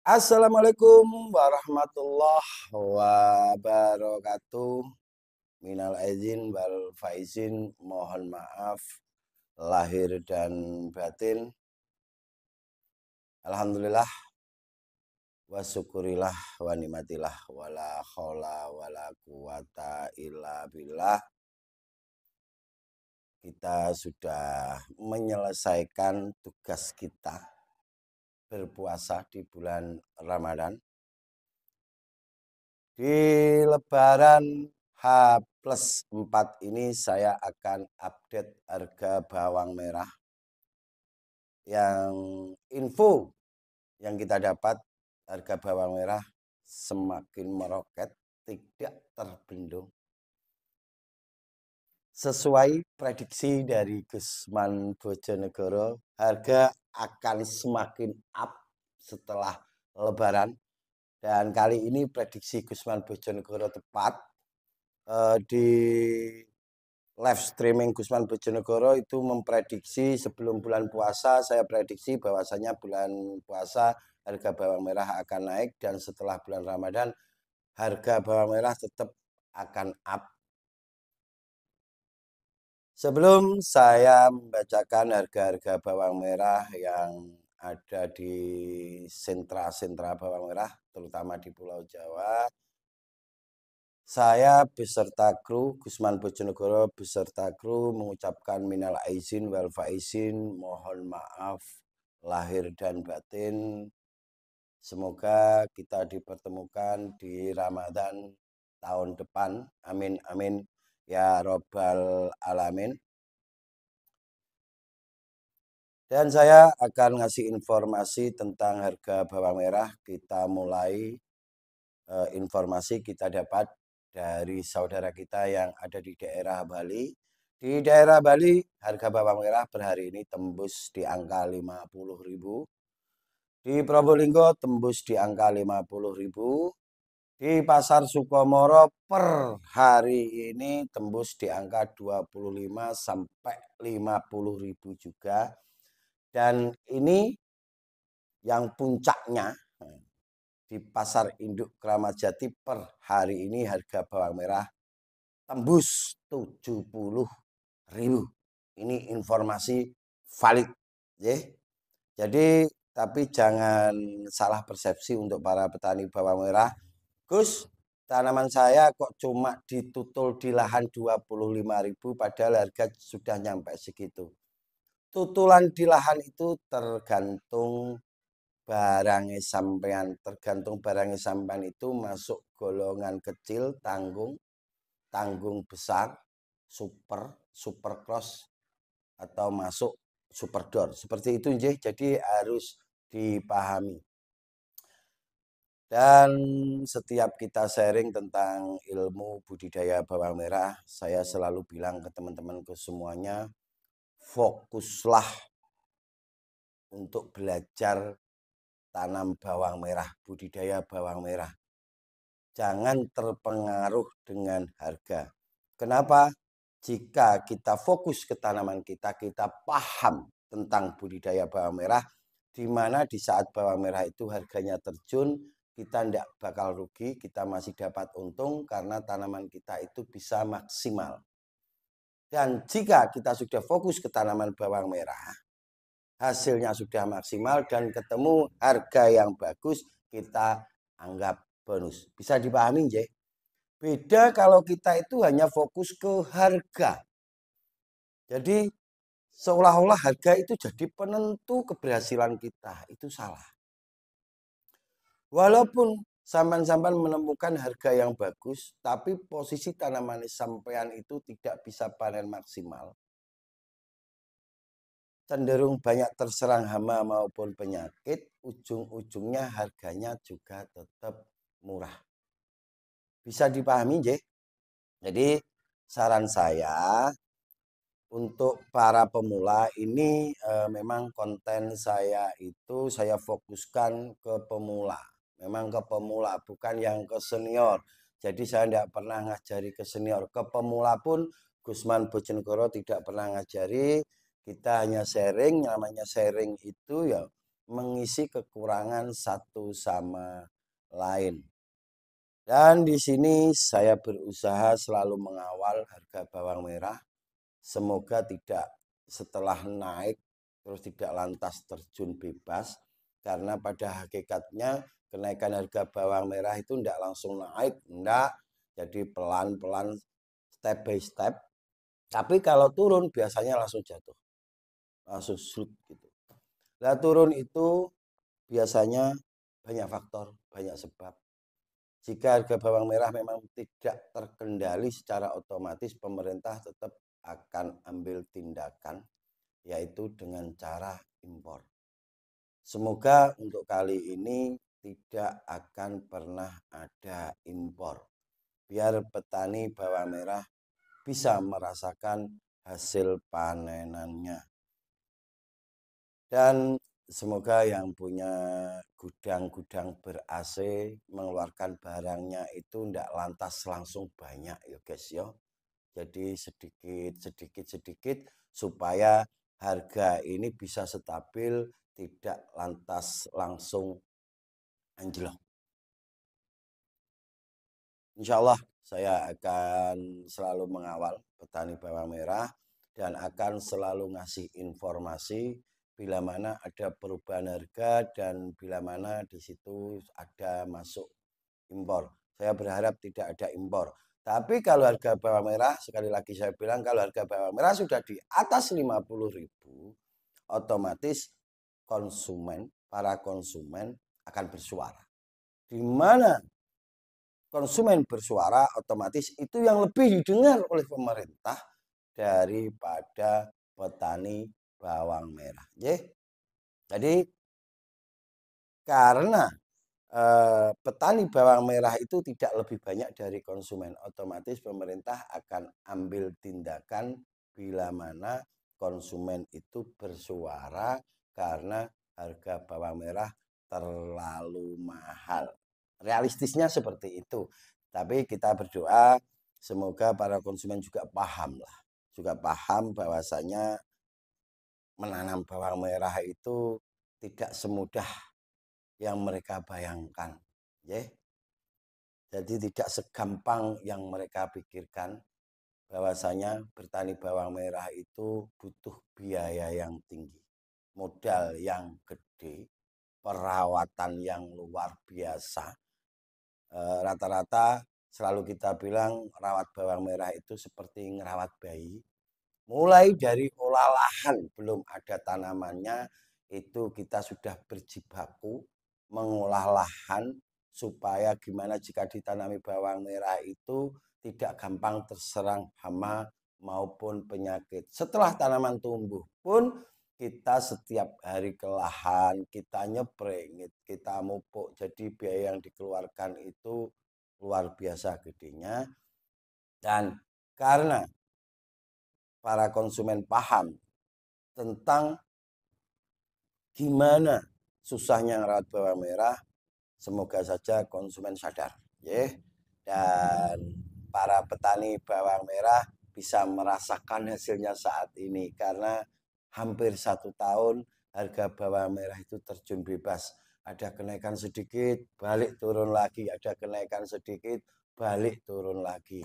Assalamualaikum warahmatullahi wabarakatuh. Minal aizin wal faizin, mohon maaf lahir dan batin. Alhamdulillah wa syukurillah wa nikmatillah wala haula wala quwata illa billah. Kita sudah menyelesaikan tugas kita berpuasa di bulan Ramadan. Di lebaran H plus 4 ini saya akan update harga bawang merah. Yang info yang kita dapat harga bawang merah semakin meroket tidak terbendung sesuai prediksi dari Gusman Bojonegoro, harga akan semakin up setelah Lebaran. Dan kali ini prediksi Gusman Bojonegoro tepat. Eh, di live streaming Gusman Bojonegoro itu memprediksi sebelum bulan puasa, saya prediksi bahwasanya bulan puasa harga bawang merah akan naik dan setelah bulan Ramadan harga bawang merah tetap akan up Sebelum saya membacakan harga-harga bawang merah yang ada di sentra-sentra bawang merah, terutama di Pulau Jawa, saya beserta kru Gusman Bojonegoro beserta kru mengucapkan minal aizin wal faizin mohon maaf lahir dan batin. Semoga kita dipertemukan di Ramadan tahun depan. Amin amin ya robbal alamin dan saya akan ngasih informasi tentang harga bawang merah kita mulai e, informasi kita dapat dari saudara kita yang ada di daerah Bali di daerah Bali harga bawang merah per hari ini tembus di angka 50.000 di Probolinggo tembus di angka 50.000 di pasar Sukomoro per hari ini tembus di angka 25 sampai 50 ribu juga. Dan ini yang puncaknya eh, di pasar induk Jati per hari ini harga bawang merah tembus 70 ribu. Ini informasi valid. Ya. Jadi tapi jangan salah persepsi untuk para petani bawang merah Gus, tanaman saya kok cuma ditutul di lahan 25.000 padahal harga sudah nyampe segitu. Tutulan di lahan itu tergantung barangnya sampean, tergantung barangnya sampean itu masuk golongan kecil, tanggung, tanggung besar, super, super cross atau masuk super door. Seperti itu jadi harus dipahami. Dan setiap kita sharing tentang ilmu budidaya bawang merah, saya selalu bilang ke teman teman semuanya, fokuslah untuk belajar tanam bawang merah, budidaya bawang merah. Jangan terpengaruh dengan harga. Kenapa? Jika kita fokus ke tanaman kita, kita paham tentang budidaya bawang merah, di mana di saat bawang merah itu harganya terjun, kita tidak bakal rugi, kita masih dapat untung karena tanaman kita itu bisa maksimal. Dan jika kita sudah fokus ke tanaman bawang merah, hasilnya sudah maksimal dan ketemu harga yang bagus, kita anggap bonus. Bisa dipahami, Jay? Beda kalau kita itu hanya fokus ke harga. Jadi seolah-olah harga itu jadi penentu keberhasilan kita. Itu salah. Walaupun sampean-sampean menemukan harga yang bagus, tapi posisi tanaman sampean itu tidak bisa panen maksimal. Cenderung banyak terserang hama maupun penyakit, ujung-ujungnya harganya juga tetap murah. Bisa dipahami, J? Jadi saran saya untuk para pemula ini e, memang konten saya itu saya fokuskan ke pemula Memang ke pemula, bukan yang ke senior. Jadi saya tidak pernah ngajari ke senior. Ke pemula pun Gusman Bojonegoro tidak pernah ngajari. Kita hanya sharing, namanya sharing itu ya mengisi kekurangan satu sama lain. Dan di sini saya berusaha selalu mengawal harga bawang merah. Semoga tidak setelah naik terus tidak lantas terjun bebas karena pada hakikatnya kenaikan harga bawang merah itu tidak langsung naik, tidak. Jadi pelan-pelan step by step. Tapi kalau turun biasanya langsung jatuh. Langsung shoot gitu. Nah turun itu biasanya banyak faktor, banyak sebab. Jika harga bawang merah memang tidak terkendali secara otomatis pemerintah tetap akan ambil tindakan yaitu dengan cara impor. Semoga untuk kali ini tidak akan pernah ada impor. Biar iya. petani bawang merah bisa hmm. merasakan hasil panenannya. Dan semoga yang punya gudang-gudang ber-AC mengeluarkan barangnya itu tidak lantas langsung banyak ya guys ya. Jadi sedikit sedikit sedikit supaya harga ini bisa stabil tidak lantas langsung anjlok. Insya Allah saya akan selalu mengawal petani bawang merah dan akan selalu ngasih informasi bila mana ada perubahan harga dan bila mana di situ ada masuk impor. Saya berharap tidak ada impor. Tapi kalau harga bawang merah, sekali lagi saya bilang kalau harga bawang merah sudah di atas 50.000, otomatis konsumen, para konsumen akan bersuara. Di mana konsumen bersuara otomatis itu yang lebih didengar oleh pemerintah daripada petani bawang merah. Jadi karena e, petani bawang merah itu tidak lebih banyak dari konsumen, otomatis pemerintah akan ambil tindakan bila mana konsumen itu bersuara karena harga bawang merah terlalu mahal. Realistisnya seperti itu. Tapi kita berdoa semoga para konsumen juga paham lah. Juga paham bahwasanya menanam bawang merah itu tidak semudah yang mereka bayangkan. Ya. Jadi tidak segampang yang mereka pikirkan bahwasanya bertani bawang merah itu butuh biaya yang tinggi, modal yang gede, perawatan yang luar biasa. Eh, rata-rata e, selalu kita bilang rawat bawang merah itu seperti ngerawat bayi. Mulai iya. dari olah lahan belum ada tanamannya itu kita sudah berjibaku mengolah lahan supaya gimana jika ditanami bawang merah itu tidak gampang terserang hama maupun penyakit. Setelah tanaman tumbuh pun kita setiap hari ke lahan, kita nyebringit, kita mupuk. Jadi biaya yang dikeluarkan itu luar biasa gedenya. Dan karena para konsumen paham tentang gimana susahnya ngerawat bawang merah, semoga saja konsumen sadar. ya Dan para petani bawang merah bisa merasakan hasilnya saat ini karena hampir satu tahun harga bawang merah itu terjun bebas. Ada kenaikan sedikit, balik turun lagi. Ada kenaikan sedikit, balik turun lagi.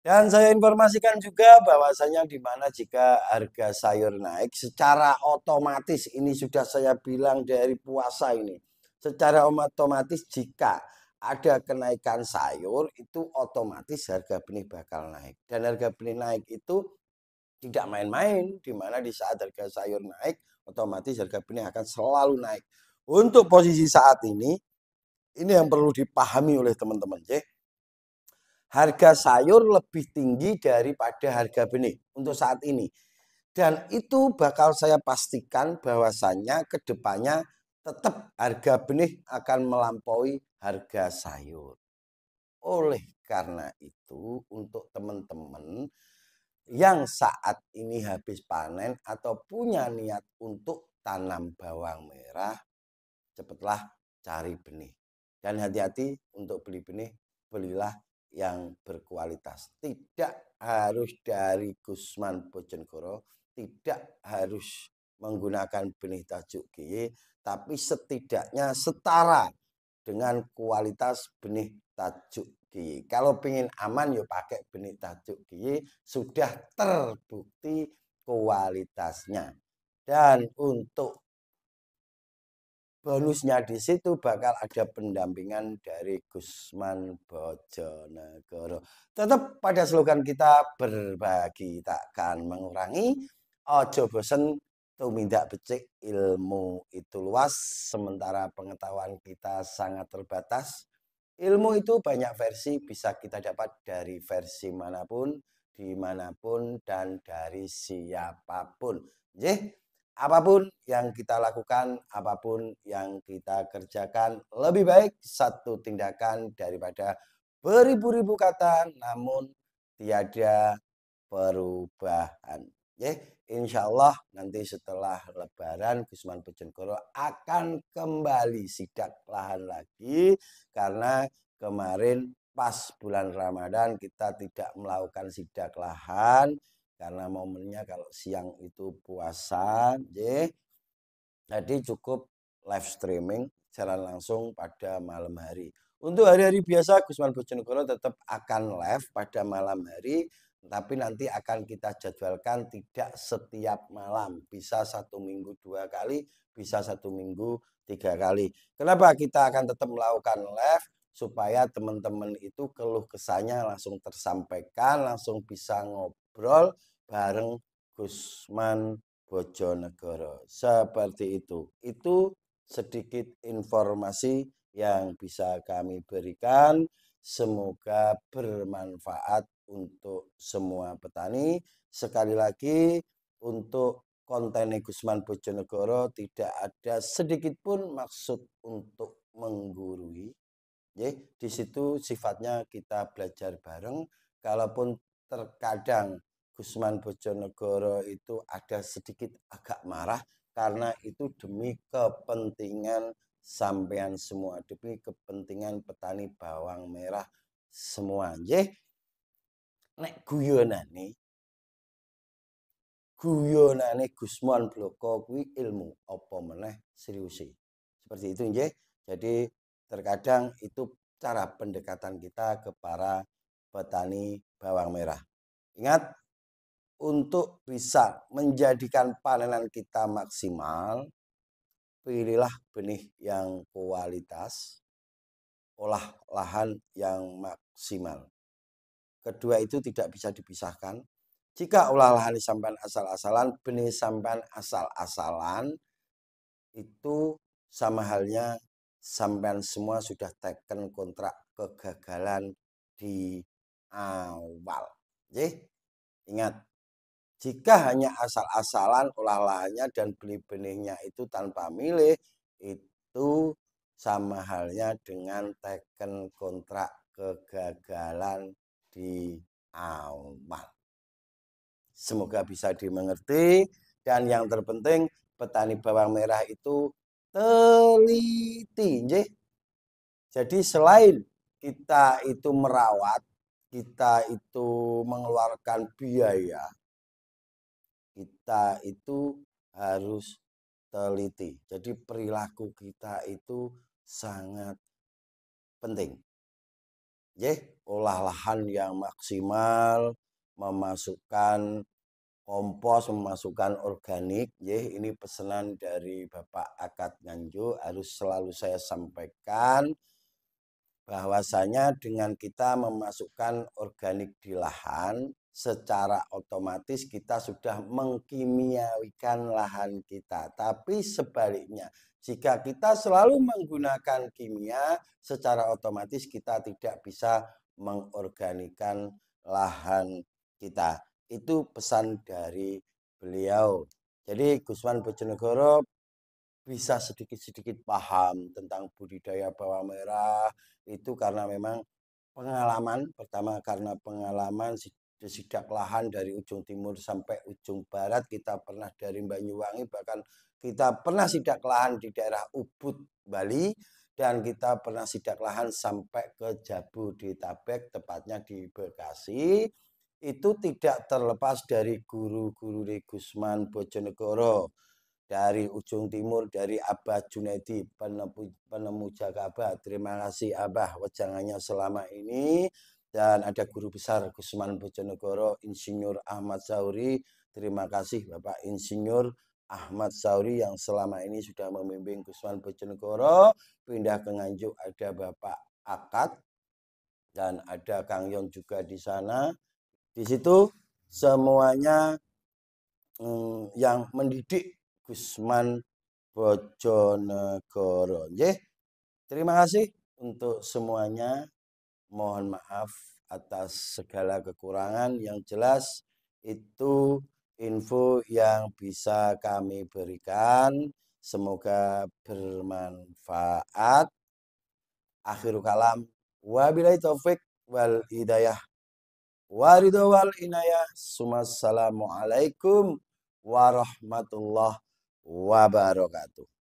Dan saya informasikan juga bahwasanya di mana jika harga sayur naik secara otomatis ini sudah saya bilang dari puasa ini. Secara otomatis jika ada kenaikan sayur itu otomatis harga benih bakal naik. Dan harga benih naik itu tidak main-main di mana di saat harga sayur naik otomatis harga benih akan selalu naik. Untuk posisi saat ini ini yang perlu dipahami oleh teman-teman ya. Harga sayur lebih tinggi daripada harga benih untuk saat ini. Dan itu bakal saya pastikan bahwasannya kedepannya tetap harga benih akan melampaui harga sayur. Oleh karena itu untuk teman-teman yang saat ini habis panen atau punya niat untuk tanam bawang merah, cepatlah cari benih. Dan hati-hati untuk beli benih, belilah yang berkualitas. Tidak harus dari Gusman Bojonegoro, tidak harus menggunakan benih tajuk GY, tapi setidaknya setara dengan kualitas benih tajuk kalau pengen aman yo pakai benih tajuk Kiai sudah terbukti kualitasnya. Dan untuk bonusnya di situ bakal ada pendampingan dari Gusman Bojonegoro. Tetap pada slogan kita berbagi takkan mengurangi, ojo bosen tumindak becik ilmu itu luas sementara pengetahuan kita sangat terbatas Ilmu itu banyak versi, bisa kita dapat dari versi manapun, dimanapun, dan dari siapapun. Jadi, apapun yang kita lakukan, apapun yang kita kerjakan, lebih baik satu tindakan daripada beribu-ribu kata, namun tiada perubahan. Ya, insya Allah nanti setelah Lebaran Gusman Bojonegoro akan kembali sidak lahan lagi karena kemarin pas bulan Ramadan kita tidak melakukan sidak lahan karena momennya kalau siang itu puasa, ya. Jadi cukup live streaming jalan langsung pada malam hari. Untuk hari-hari biasa Gusman Bojonegoro tetap akan live pada malam hari tapi nanti akan kita jadwalkan tidak setiap malam, bisa satu minggu dua kali, bisa satu minggu tiga kali. Kenapa kita akan tetap melakukan live? Supaya teman-teman itu keluh kesahnya langsung tersampaikan, langsung bisa ngobrol bareng Gusman Bojonegoro. Seperti itu. Itu sedikit informasi yang bisa kami berikan. Semoga bermanfaat untuk semua petani. Sekali lagi untuk konten Gusman Bojonegoro tidak ada sedikit pun maksud untuk menggurui. Ya, di situ sifatnya kita belajar bareng. Kalaupun terkadang Gusman Bojonegoro itu ada sedikit agak marah karena itu demi kepentingan sampean semua, demi kepentingan petani bawang merah semua. Ya, nek guyonane guyonane Gusmon Bloko kuwi ilmu apa meneh seriusi. Seperti itu nggih. Jadi terkadang itu cara pendekatan kita ke para petani bawang merah. Ingat untuk bisa menjadikan panenan kita maksimal, pilihlah benih yang kualitas, olah lahan yang maksimal. Kedua itu tidak bisa dipisahkan. Jika iya. olahan sampean asal-asalan, benih sampean asal-asalan itu sama halnya sampean semua sudah teken kontrak kegagalan di awal. Jadi, ingat, jika hanya asal-asalan lahannya dan benih-benihnya itu tanpa milih, itu sama halnya dengan teken kontrak kegagalan di awal. Semoga bisa dimengerti dan yang terpenting petani bawang merah itu teliti. Jadi selain kita itu merawat, kita itu mengeluarkan biaya, kita itu harus teliti. Jadi perilaku kita itu sangat penting ya olah lahan yang maksimal memasukkan kompos memasukkan organik ya ini pesanan dari Bapak Akad Nganjuk harus selalu saya sampaikan bahwasanya dengan kita memasukkan organik di lahan secara otomatis kita sudah mengkimiawikan lahan kita. Tapi sebaliknya, jika kita selalu menggunakan kimia, secara otomatis kita tidak bisa mengorganikan lahan kita. Itu pesan dari beliau. Jadi Gusman Bojonegoro bisa sedikit-sedikit paham tentang budidaya bawang merah itu karena memang pengalaman pertama karena pengalaman desidak lahan dari ujung timur sampai ujung barat kita pernah dari Banyuwangi bahkan kita pernah sidak lahan di daerah Ubud Bali dan kita pernah sidak lahan sampai ke Jabodetabek tepatnya di Bekasi itu tidak terlepas dari guru-guru di Gusman Bojonegoro dari ujung timur dari Abah Junaidi penemu penemu Jakabah terima kasih Abah wejangannya selama ini dan ada guru besar Gusman Bojonegoro Insinyur Ahmad Sauri. Terima kasih Bapak Insinyur Ahmad Sauri yang selama ini sudah memimpin Gusman Bojonegoro pindah ke Nganjuk ada Bapak Akad dan ada Kang Yong juga di sana. Di situ semuanya hmm, yang mendidik Gusman Bojonegoro. Nggih. Terima kasih untuk semuanya mohon maaf atas segala kekurangan yang jelas itu info yang bisa kami berikan semoga bermanfaat akhirul kalam wabillahi taufik wal hidayah waridho wal inayah sumassalamualaikum warahmatullahi wabarakatuh